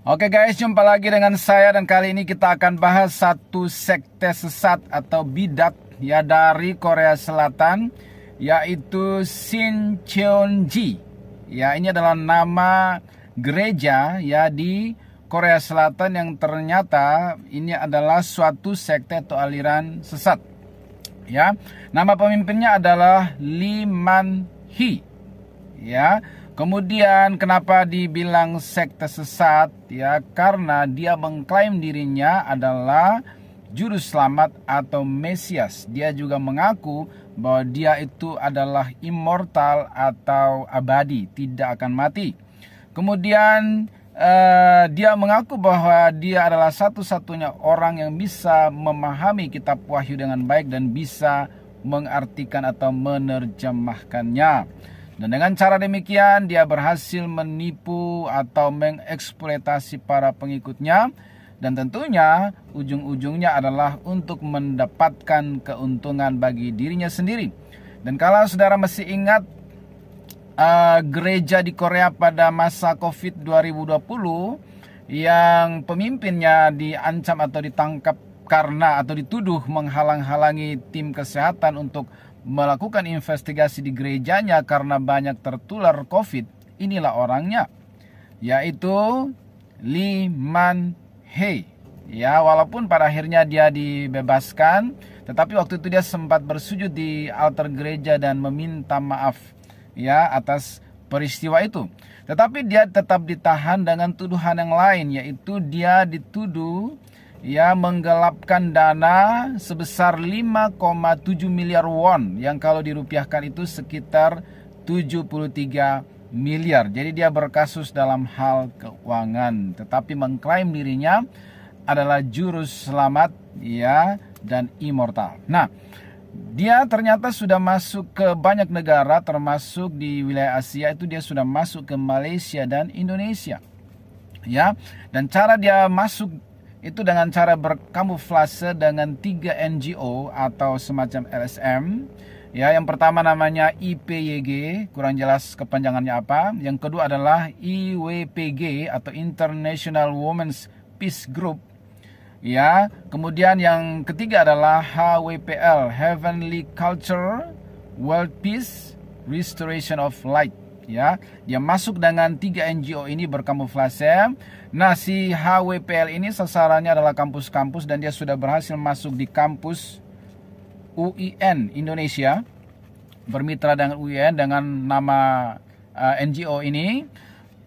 Oke guys, jumpa lagi dengan saya dan kali ini kita akan bahas satu sekte sesat atau bidat ya dari Korea Selatan yaitu Shin Cheonji. Ya, ini adalah nama gereja ya di Korea Selatan yang ternyata ini adalah suatu sekte atau aliran sesat. Ya. Nama pemimpinnya adalah Lee Man Hee. Ya. Kemudian kenapa dibilang sekte sesat? Ya, karena dia mengklaim dirinya adalah juru selamat atau mesias. Dia juga mengaku bahwa dia itu adalah immortal atau abadi, tidak akan mati. Kemudian eh, dia mengaku bahwa dia adalah satu-satunya orang yang bisa memahami kitab Wahyu dengan baik dan bisa mengartikan atau menerjemahkannya. Dan dengan cara demikian dia berhasil menipu atau mengeksploitasi para pengikutnya dan tentunya ujung-ujungnya adalah untuk mendapatkan keuntungan bagi dirinya sendiri. Dan kalau saudara masih ingat uh, gereja di Korea pada masa Covid 2020 yang pemimpinnya diancam atau ditangkap karena atau dituduh menghalang-halangi tim kesehatan untuk melakukan investigasi di gerejanya karena banyak tertular COVID, inilah orangnya, yaitu Liman Man Hei. Ya, walaupun pada akhirnya dia dibebaskan, tetapi waktu itu dia sempat bersujud di altar gereja dan meminta maaf ya atas peristiwa itu. Tetapi dia tetap ditahan dengan tuduhan yang lain yaitu dia dituduh ya menggelapkan dana sebesar 5,7 miliar won yang kalau dirupiahkan itu sekitar 73 miliar. Jadi dia berkasus dalam hal keuangan tetapi mengklaim dirinya adalah juru selamat ya dan immortal. Nah, dia ternyata sudah masuk ke banyak negara termasuk di wilayah Asia itu dia sudah masuk ke Malaysia dan Indonesia. Ya, dan cara dia masuk itu dengan cara berkamuflase dengan tiga NGO atau semacam LSM. Ya, yang pertama namanya IPYG, kurang jelas kepanjangannya apa. Yang kedua adalah IWPG atau International Women's Peace Group. Ya, kemudian yang ketiga adalah HWPL, Heavenly Culture, World Peace, Restoration of Light ya. Dia masuk dengan tiga NGO ini berkamuflase. Nah, si HWPL ini sasarannya adalah kampus-kampus dan dia sudah berhasil masuk di kampus UIN Indonesia bermitra dengan UIN dengan nama uh, eh, NGO ini.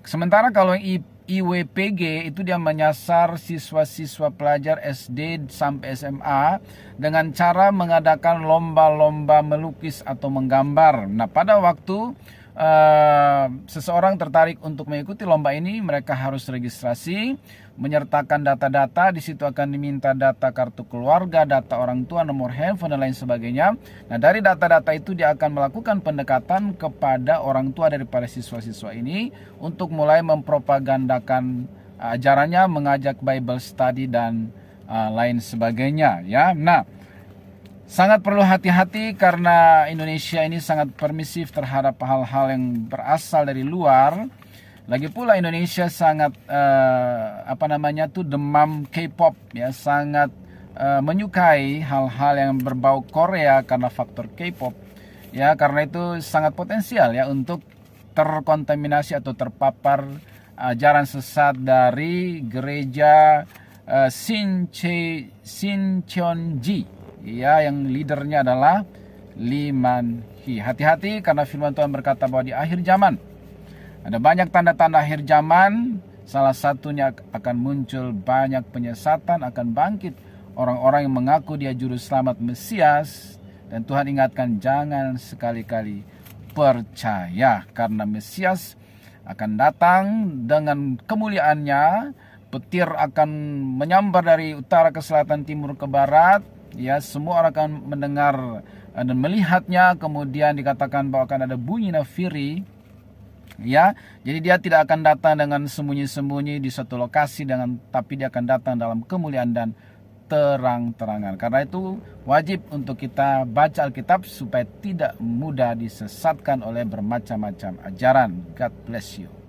Sementara kalau yang IWPG itu dia menyasar siswa-siswa pelajar SD sampai SMA dengan cara mengadakan lomba-lomba melukis atau menggambar. Nah, pada waktu Uh, seseorang tertarik untuk mengikuti lomba ini, mereka harus registrasi, menyertakan data-data. Di situ akan diminta data kartu keluarga, data orang tua, nomor handphone, dan lain sebagainya. Nah, dari data-data itu, dia akan melakukan pendekatan kepada orang tua dari para siswa-siswa ini untuk mulai mempropagandakan eh, ajarannya, mengajak Bible study, dan eh, lain sebagainya. Ya, nah. Sangat perlu hati-hati karena Indonesia ini sangat permisif terhadap hal-hal yang berasal dari luar. Lagi pula Indonesia sangat uh, apa namanya tuh demam K-pop ya, sangat uh, menyukai hal-hal yang berbau Korea karena faktor K-pop. Ya, karena itu sangat potensial ya untuk terkontaminasi atau terpapar ajaran eh, sesat dari gereja uh, Sinche Sincheonji ia yang leadernya adalah limanhi. Hati-hati karena firman Tuhan berkata bahwa di akhir zaman ada banyak tanda-tanda akhir zaman. Salah satunya akan muncul banyak penyesatan, akan bangkit orang-orang yang mengaku dia juru selamat Mesias. Dan Tuhan ingatkan jangan sekali-kali percaya karena Mesias akan datang dengan kemuliaannya. Petir akan menyambar dari utara ke selatan, timur ke barat ya semua orang akan mendengar eh, dan melihatnya kemudian dikatakan bahwa akan ada bunyi nafiri ya jadi dia tidak akan datang dengan sembunyi-sembunyi di satu lokasi dengan tapi dia akan datang dalam kemuliaan dan terang-terangan karena itu wajib untuk kita baca Alkitab supaya tidak mudah disesatkan oleh bermacam-macam ajaran God bless you